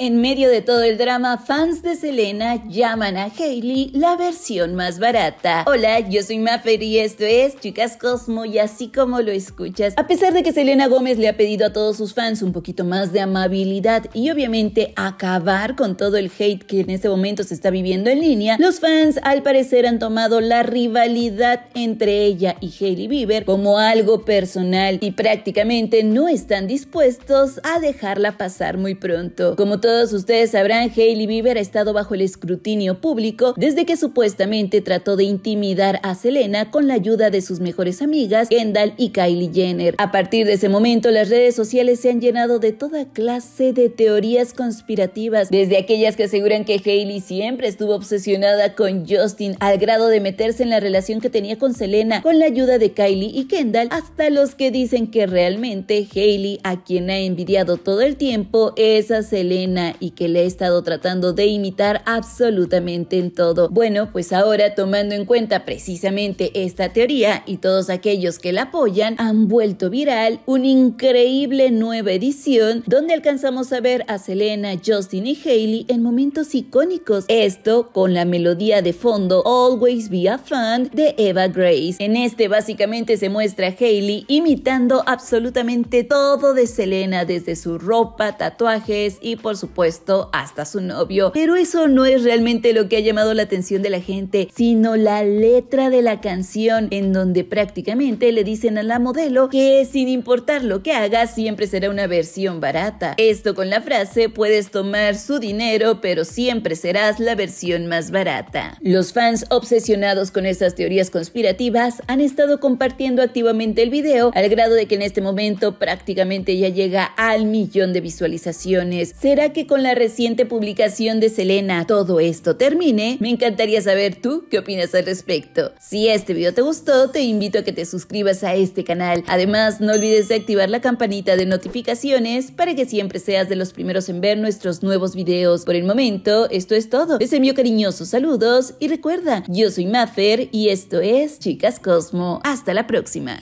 En medio de todo el drama, fans de Selena llaman a Hailey la versión más barata. Hola, yo soy Maffer y esto es Chicas Cosmo y así como lo escuchas. A pesar de que Selena Gómez le ha pedido a todos sus fans un poquito más de amabilidad y obviamente acabar con todo el hate que en este momento se está viviendo en línea, los fans al parecer han tomado la rivalidad entre ella y Hailey Bieber como algo personal y prácticamente no están dispuestos a dejarla pasar muy pronto. Como todos ustedes sabrán, Hailey Bieber ha estado bajo el escrutinio público desde que supuestamente trató de intimidar a Selena con la ayuda de sus mejores amigas Kendall y Kylie Jenner. A partir de ese momento, las redes sociales se han llenado de toda clase de teorías conspirativas, desde aquellas que aseguran que Hailey siempre estuvo obsesionada con Justin al grado de meterse en la relación que tenía con Selena con la ayuda de Kylie y Kendall, hasta los que dicen que realmente Hailey, a quien ha envidiado todo el tiempo, es a Selena y que le he estado tratando de imitar absolutamente en todo. Bueno, pues ahora tomando en cuenta precisamente esta teoría y todos aquellos que la apoyan, han vuelto viral una increíble nueva edición donde alcanzamos a ver a Selena, Justin y Haley en momentos icónicos. Esto con la melodía de fondo Always Be a Fan de Eva Grace. En este básicamente se muestra a Hailey imitando absolutamente todo de Selena, desde su ropa, tatuajes y por su puesto hasta su novio. Pero eso no es realmente lo que ha llamado la atención de la gente, sino la letra de la canción, en donde prácticamente le dicen a la modelo que sin importar lo que haga, siempre será una versión barata. Esto con la frase, puedes tomar su dinero, pero siempre serás la versión más barata. Los fans obsesionados con estas teorías conspirativas han estado compartiendo activamente el video, al grado de que en este momento prácticamente ya llega al millón de visualizaciones. ¿Será que con la reciente publicación de Selena todo esto termine, me encantaría saber tú qué opinas al respecto. Si este video te gustó, te invito a que te suscribas a este canal. Además, no olvides de activar la campanita de notificaciones para que siempre seas de los primeros en ver nuestros nuevos videos. Por el momento, esto es todo. Les envío cariñosos saludos y recuerda, yo soy Mafer y esto es Chicas Cosmo. Hasta la próxima.